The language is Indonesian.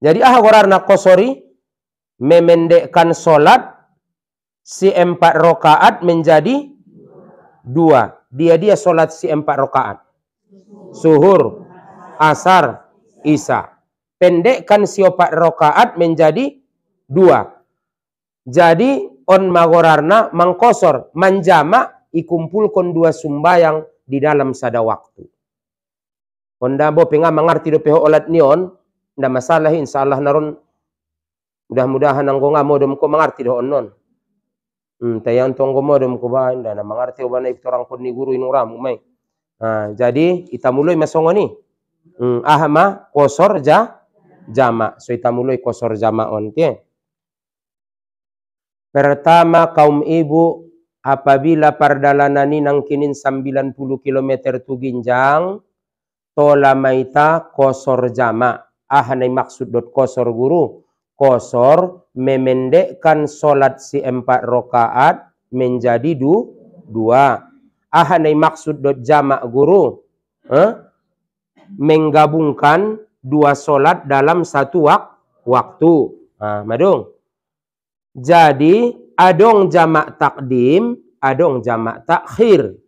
Jadi ah gorarna kosori memendekkan solat si empat rokaat menjadi dua. Dia dia solat si empat rokaat. Suhur, asar, isa. Pendekkan si empat rokaat menjadi dua. Jadi on magorarna mangkosor manjama ikumpulkan dua sumbayang di dalam sada waktu. Onda bo pengam mengerti do peho olat nion nda masalah insyaallah naron mudah-mudahan nang gonga hmm, ya modom ko mangarti do onnon hmm, tayang tong gonga modom ko ba nda na mangarti ubana na torang ko ni guru ramu mai ha, nah, jadi mulai masongo ni hmm, ahma kosor ja jama so mulai kosor jama on tie Pertama kaum ibu apabila ni nang kinin 90 km ginjang, tola maita kosor jama ahanai maksud dot kosor guru kosor memendekkan solat si empat rokaat menjadi du, dua ahanai maksud dot jamak guru eh? menggabungkan dua solat dalam satu wak waktu Ah madung jadi adong jamak takdim adong jamak takhir